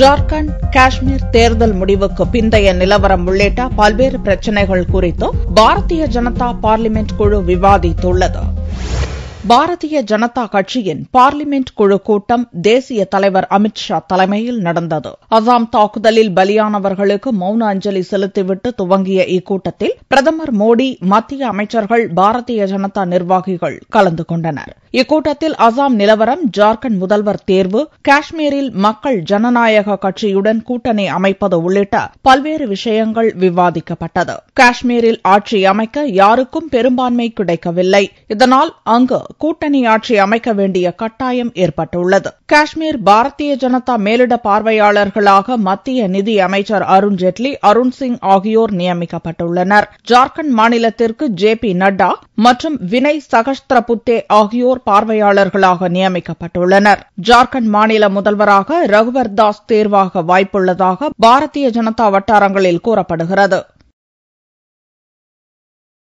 ஜார்க்கண்ட் காஷ்மீர் தேர்தல் முடிவுக்கு பிந்தைய நிலவரம் உள்ளிட்ட பல்வேறு பிரச்சினைகள் குறித்து பாரதிய ஜனதா பார்லிமெண்ட் குழு விவாதித்துள்ளது பாரதிய ஜனதா கட்சியின் பார்லிமெண்ட் குழு கூட்டம் தேசிய தலைவர் அமித் ஷா தலைமையில் நடந்தது அசாம் தாக்குதலில் பலியானவர்களுக்கு மௌன அஞ்சலி செலுத்திவிட்டு துவங்கிய இக்கூட்டத்தில் பிரதமர் மோடி மத்திய அமைச்சர்கள் பாரதிய ஜனதா நிர்வாகிகள் கலந்து கொண்டனர் இக்கூட்டத்தில் அசாம் நிலவரம் ஜார்க்கண்ட் முதல்வர் தேர்வு காஷ்மீரில் மக்கள் ஜனநாயக கட்சியுடன் கூட்டணி அமைப்பது உள்ளிட்ட பல்வேறு விஷயங்கள் விவாதிக்கப்பட்டது காஷ்மீரில் ஆட்சி அமைக்க யாருக்கும் பெரும்பான்மை கிடைக்கவில்லை இதனால் அங்கு கூட்டணி ஆட்சி அமைக்க வேண்டிய கட்டாயம் ஏற்பட்டுள்ளது காஷ்மீர் பாரதிய ஜனதா மேலிட பார்வையாளர்களாக மத்திய நிதி அமைச்சர் அருண்ஜேட்லி அருண் சிங் ஆகியோர் நியமிக்கப்பட்டுள்ளனர் ஜார்க்கண்ட் மாநிலத்திற்கு ஜே பி நட்டா மற்றும் வினய் சகஸ்திரபுத்தே ஆகியோர் பார்வையாளர்களாக நியமிக்கப்பட்டுள்ளனர் ஜார்க்கண்ட் மாநில முதல்வராக ரகுவர் தாஸ் தேர்வாக வாய்ப்புள்ளதாக பாரதிய ஜனதா வட்டாரங்களில் கூறப்படுகிறது